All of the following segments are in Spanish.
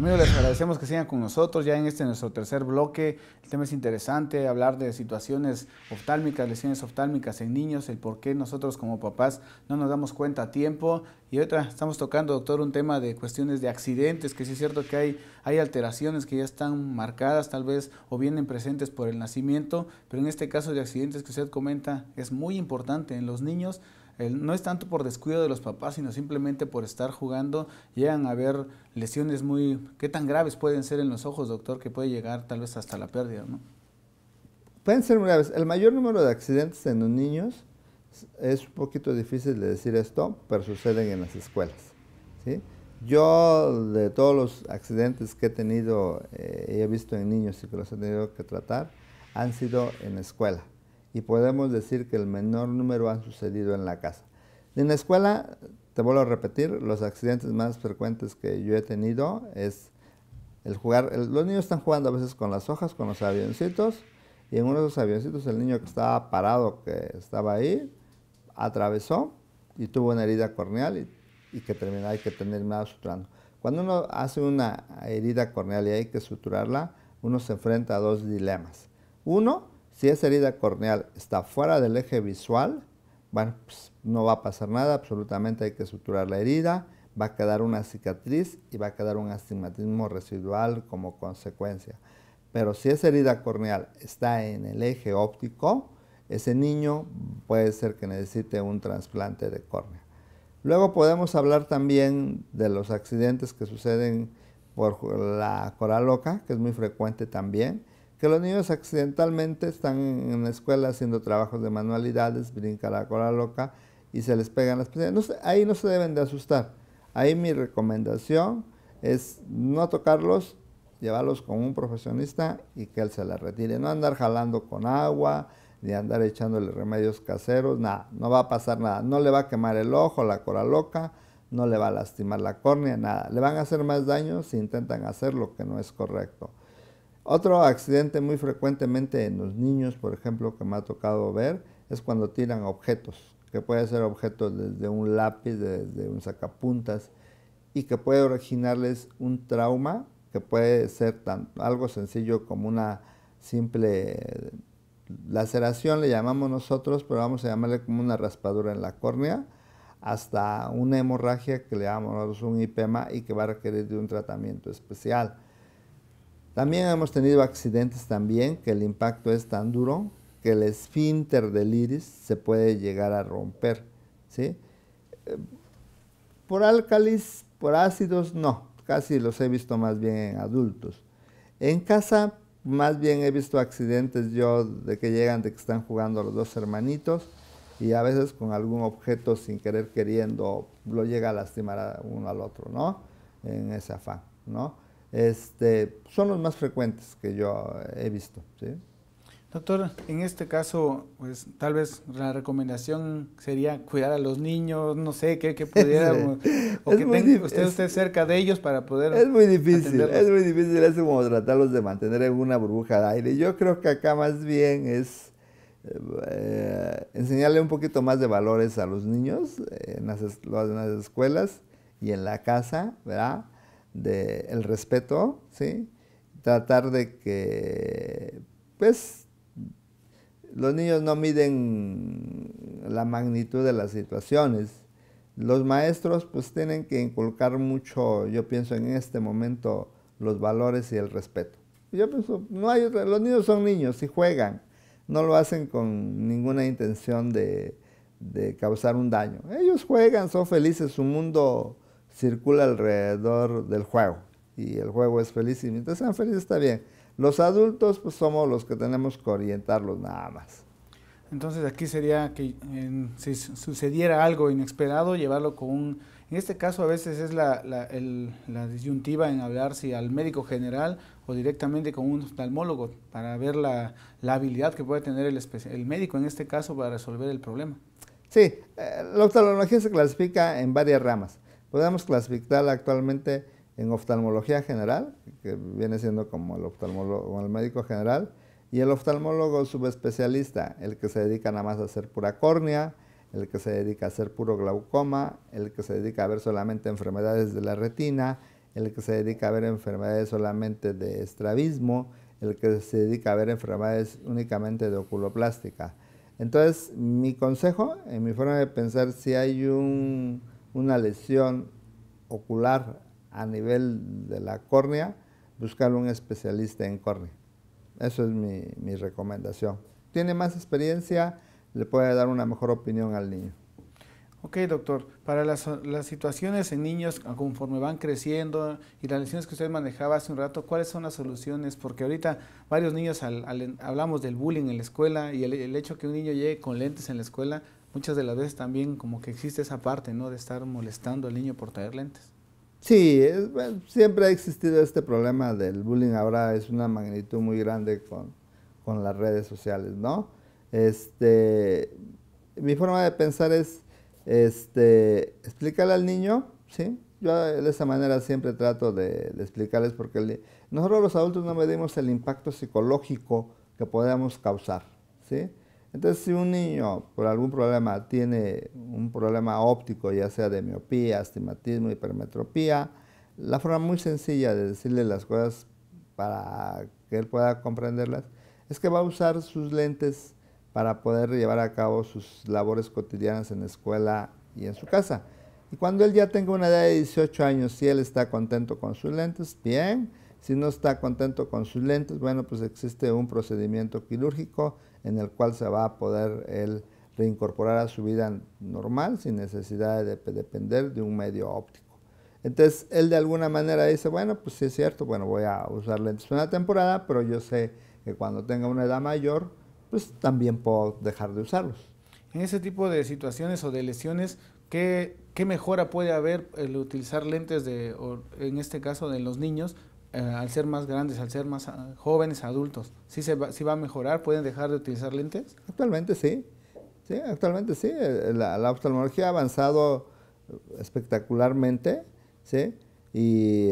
Amigos, les agradecemos que sigan con nosotros ya en este nuestro tercer bloque. El tema es interesante, hablar de situaciones oftálmicas, lesiones oftálmicas en niños, el por qué nosotros como papás no nos damos cuenta a tiempo. Y otra, estamos tocando, doctor, un tema de cuestiones de accidentes, que sí es cierto que hay, hay alteraciones que ya están marcadas tal vez o vienen presentes por el nacimiento, pero en este caso de accidentes que usted comenta es muy importante en los niños no es tanto por descuido de los papás, sino simplemente por estar jugando, llegan a haber lesiones muy... ¿Qué tan graves pueden ser en los ojos, doctor, que puede llegar tal vez hasta la pérdida? ¿no? Pueden ser graves. El mayor número de accidentes en los niños es un poquito difícil de decir esto, pero suceden en las escuelas. ¿sí? Yo, de todos los accidentes que he tenido y eh, he visto en niños y que los he tenido que tratar, han sido en la escuela y podemos decir que el menor número han sucedido en la casa. En la escuela, te vuelvo a repetir, los accidentes más frecuentes que yo he tenido es el jugar, los niños están jugando a veces con las hojas, con los avioncitos, y en uno de los avioncitos el niño que estaba parado, que estaba ahí, atravesó y tuvo una herida corneal y, que termina, hay que tener terminar suturando. Cuando uno hace una herida corneal y hay que suturarla, uno se enfrenta a dos dilemas. Uno, si esa herida corneal está fuera del eje visual, pues, no va a pasar nada, absolutamente hay que suturar la herida, va a quedar una cicatriz y va a quedar un astigmatismo residual como consecuencia. Pero si esa herida corneal está en el eje óptico, ese niño puede ser que necesite un trasplante de córnea. Luego podemos hablar también de los accidentes que suceden por la coral loca, que es muy frecuente también que los niños accidentalmente están en la escuela haciendo trabajos de manualidades, brinca la cola loca y se les pegan las piernas. ahí no se deben de asustar. Ahí mi recomendación es no tocarlos, llevarlos con un profesionista y que él se la retire. No andar jalando con agua, ni andar echándole remedios caseros, nada, no va a pasar nada. No le va a quemar el ojo, la cola loca, no le va a lastimar la córnea, nada. Le van a hacer más daño si intentan hacer lo que no es correcto. Otro accidente muy frecuentemente en los niños, por ejemplo, que me ha tocado ver, es cuando tiran objetos, que puede ser objetos desde un lápiz, desde un sacapuntas, y que puede originarles un trauma que puede ser algo sencillo como una simple laceración, le llamamos nosotros, pero vamos a llamarle como una raspadura en la córnea, hasta una hemorragia que le llamamos un hipema y que va a requerir de un tratamiento especial. También hemos tenido accidentes también que el impacto es tan duro que el esfínter del iris se puede llegar a romper, ¿sí? Por álcalis, por ácidos, no. Casi los he visto más bien en adultos. En casa, más bien he visto accidentes yo de que llegan, de que están jugando los dos hermanitos y a veces con algún objeto sin querer queriendo lo llega a lastimar uno al otro, ¿no? En ese afán, ¿no? Este, son los más frecuentes que yo he visto. Doctor, en este caso, pues tal vez la recomendación sería cuidar a los niños, no sé, que, que pudiéramos, o que usted, usted cerca de ellos para poder Es muy difícil, es muy difícil, es como tratarlos de mantener en una burbuja de aire. Yo creo que acá más bien es eh, enseñarle un poquito más de valores a los niños eh, en en las escuelas y en la casa, ¿verdad?, del respeto, ¿sí? Tratar de que, pues, los niños no miden la magnitud de las situaciones. Los maestros pues tienen que inculcar mucho, yo pienso en este momento, los valores y el respeto. Yo pienso, no hay los niños son niños y juegan, no lo hacen con ninguna intención de, de causar un daño. Ellos juegan, son felices, su mundo circula alrededor del juego y el juego es feliz y mientras sean felices está bien. Los adultos pues somos los que tenemos que orientarlos nada más. Entonces aquí sería que si sucediera algo inesperado, llevarlo con un... En este caso a veces es la, la, disyuntiva en hablar si al médico general o directamente con un oftalmólogo para ver la, habilidad que puede tener el, el, médico en este caso para resolver el problema. Sí, eh, la oftalmología se clasifica en varias ramas. Podemos clasificarla actualmente en oftalmología general, que viene siendo como el oftalmólogo, el médico general, y el oftalmólogo subespecialista, el que se dedica nada más a hacer pura córnea, el que se dedica a hacer puro glaucoma, el que se dedica a ver solamente enfermedades de la retina, el que se dedica a ver enfermedades solamente de estrabismo, el que se dedica a ver enfermedades únicamente de oculoplástica. Entonces, mi consejo, en mi forma de pensar, si hay un una lesión ocular a nivel de la córnea, buscar un especialista en córnea. Eso es mi, recomendación. Tiene más experiencia, le puede dar una mejor opinión al niño. Ok, doctor, para las, situaciones en niños conforme van creciendo y las lesiones que usted manejaba hace un rato, ¿cuáles son las soluciones? Porque ahorita varios niños hablamos del bullying en la escuela y el, el, hecho que un niño llegue con lentes en la escuela muchas de las veces también como que existe esa parte, ¿no? De estar molestando al niño por traer lentes. Sí, siempre ha existido este problema del bullying, ahora es una magnitud muy grande con, las redes sociales, ¿no? Este, mi forma de pensar es, este, explicarle al niño, ¿sí? Yo de esa manera siempre trato de, explicarles porque nosotros los adultos no medimos el impacto psicológico que podemos causar, ¿sí? Entonces, si un niño por algún problema tiene un problema óptico, ya sea de miopía, astigmatismo, hipermetropía, la forma muy sencilla de decirle las cosas para que él pueda comprenderlas es que va a usar sus lentes para poder llevar a cabo sus labores cotidianas en la escuela y en su casa. Y cuando él ya tenga una edad de 18 años, si él está contento con sus lentes, bien. Si no está contento con sus lentes, bueno, pues existe un procedimiento quirúrgico en el cual se va a poder él reincorporar a su vida normal sin necesidad de depender de un medio óptico. Entonces, él de alguna manera dice, bueno, pues sí es cierto, bueno, voy a usar lentes una temporada, pero yo sé que cuando tenga una edad mayor, pues también puedo dejar de usarlos. En ese tipo de situaciones o de lesiones, ¿qué, mejora puede haber el utilizar lentes de, en este caso de los niños, eh, al ser más grandes, al ser más ah, jóvenes, adultos, ¿sí, va, a mejorar? ¿Pueden dejar de utilizar lentes? Actualmente sí. actualmente sí. Eh, la, oftalmología ha avanzado eh, espectacularmente, ¿sí? Y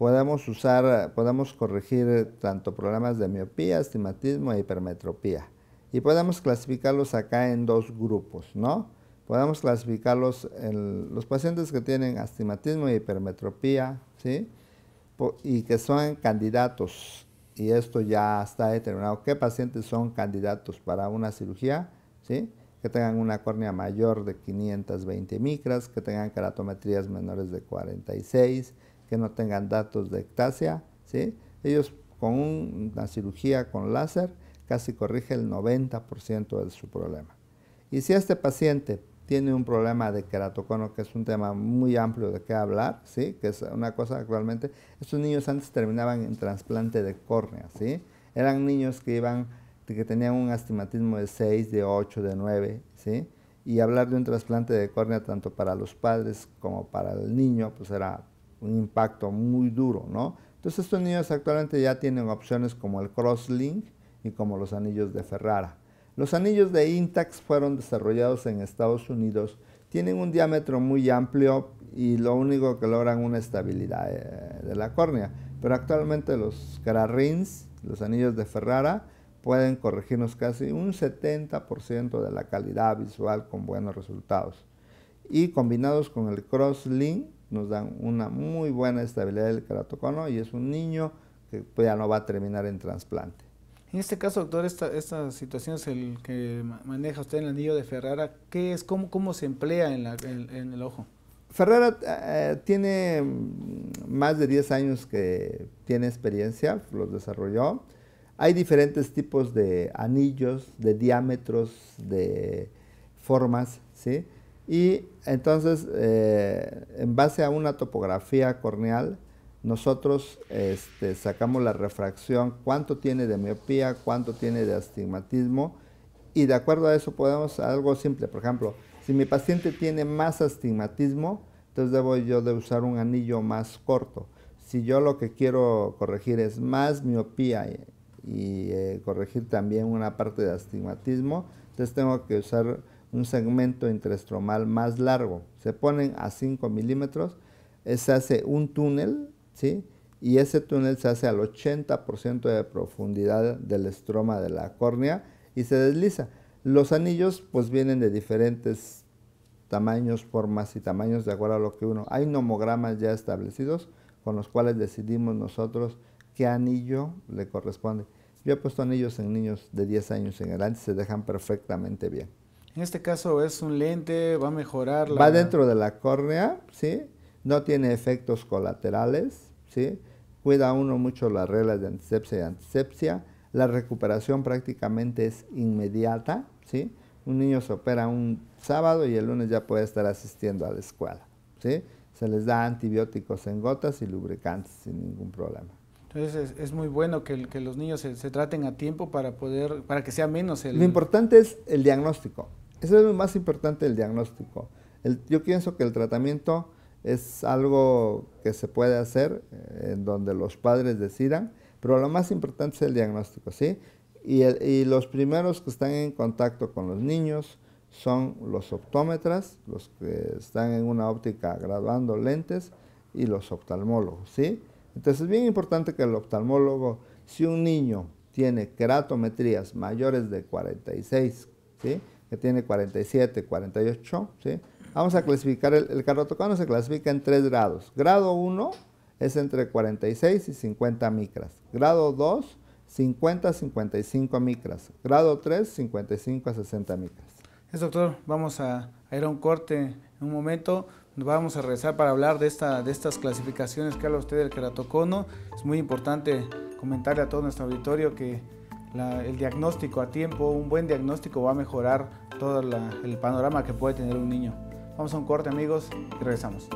podemos usar, podemos corregir tanto problemas de miopía, astigmatismo e hipermetropía. Y podemos clasificarlos acá en dos grupos, ¿no? Podemos clasificarlos en los pacientes que tienen astigmatismo e hipermetropía, ¿sí? y que son candidatos, y esto ya está determinado, qué pacientes son candidatos para una cirugía, ¿sí? que tengan una córnea mayor de 520 micras, que tengan caratometrías menores de 46, que no tengan datos de ectasia. ¿sí? Ellos con una cirugía con láser casi corrige el 90% de su problema. Y si este paciente tiene un problema de queratocono, que es un tema muy amplio de qué hablar, ¿sí? que es una cosa actualmente, estos niños antes terminaban en trasplante de córnea, ¿sí? eran niños que iban, que tenían un astigmatismo de 6, de 8, de 9, ¿sí? y hablar de un trasplante de córnea tanto para los padres como para el niño, pues era un impacto muy duro, ¿no? Entonces estos niños actualmente ya tienen opciones como el crosslink y como los anillos de Ferrara. Los anillos de Intax fueron desarrollados en Estados Unidos, tienen un diámetro muy amplio y lo único que logran una estabilidad eh, de la córnea. Pero actualmente los cararrins, los anillos de Ferrara, pueden corregirnos casi un 70% de la calidad visual con buenos resultados. Y combinados con el crosslink nos dan una muy buena estabilidad del queratocono y es un niño que ya no va a terminar en trasplante. En este caso, doctor, esta, situación es el que maneja usted en el anillo de Ferrara. ¿Qué es? ¿Cómo, se emplea en, el ojo? Ferrara eh, eh, tiene mm, más de 10 años que tiene experiencia, los desarrolló. Hay diferentes tipos de anillos, de diámetros, de formas, Y entonces, eh, en base a una topografía corneal, nosotros este, sacamos la refracción, cuánto tiene de miopía, cuánto tiene de astigmatismo, y de acuerdo a eso podemos algo simple. Por ejemplo, si mi paciente tiene más astigmatismo, entonces debo yo de usar un anillo más corto. Si yo lo que quiero corregir es más miopía y, eh, corregir también una parte de astigmatismo, entonces tengo que usar un segmento interestromal más largo. Se ponen a 5 milímetros, se hace un túnel y ese túnel se hace al 80% de profundidad del estroma de la córnea y se desliza. Los anillos pues vienen de diferentes tamaños, formas y tamaños de acuerdo a lo que uno. Hay nomogramas ya establecidos con los cuales decidimos nosotros qué anillo le corresponde. Yo he puesto anillos en niños de 10 años en adelante, se dejan perfectamente bien. En este caso es un lente, va a mejorar la... Va dentro de la córnea, ¿sí? No tiene efectos colaterales, ¿sí? Cuida uno mucho las reglas de antisepsia y antisepsia. La recuperación prácticamente es inmediata, ¿sí? Un niño se opera un sábado y el lunes ya puede estar asistiendo a la escuela, ¿sí? Se les da antibióticos en gotas y lubricantes sin ningún problema. Entonces es, muy bueno que, los niños se, traten a tiempo para poder, para que sea menos el... Lo importante es el diagnóstico. Eso es lo más importante, el diagnóstico. yo pienso que el tratamiento es algo que se puede hacer eh, en donde los padres decidan, pero lo más importante es el diagnóstico, ¿sí? Y, los primeros que están en contacto con los niños son los optómetras, los que están en una óptica graduando lentes, y los oftalmólogos, ¿sí? Entonces es bien importante que el oftalmólogo, si un niño tiene keratometrías mayores de 46, ¿sí? que tiene 47, 48, ¿sí? Vamos a clasificar el, el se clasifica en tres grados. Grado 1 es entre 46 y 50 micras. Grado 2, 50 a 55 micras. Grado 3, 55 a 60 micras. Es doctor, vamos a, ir a un corte en un momento. vamos a regresar para hablar de, esta, de estas clasificaciones que habla usted del queratocono. Es muy importante comentarle a todo nuestro auditorio que el diagnóstico a tiempo, un buen diagnóstico va a mejorar todo el panorama que puede tener un niño. Vamos a un corte amigos y regresamos.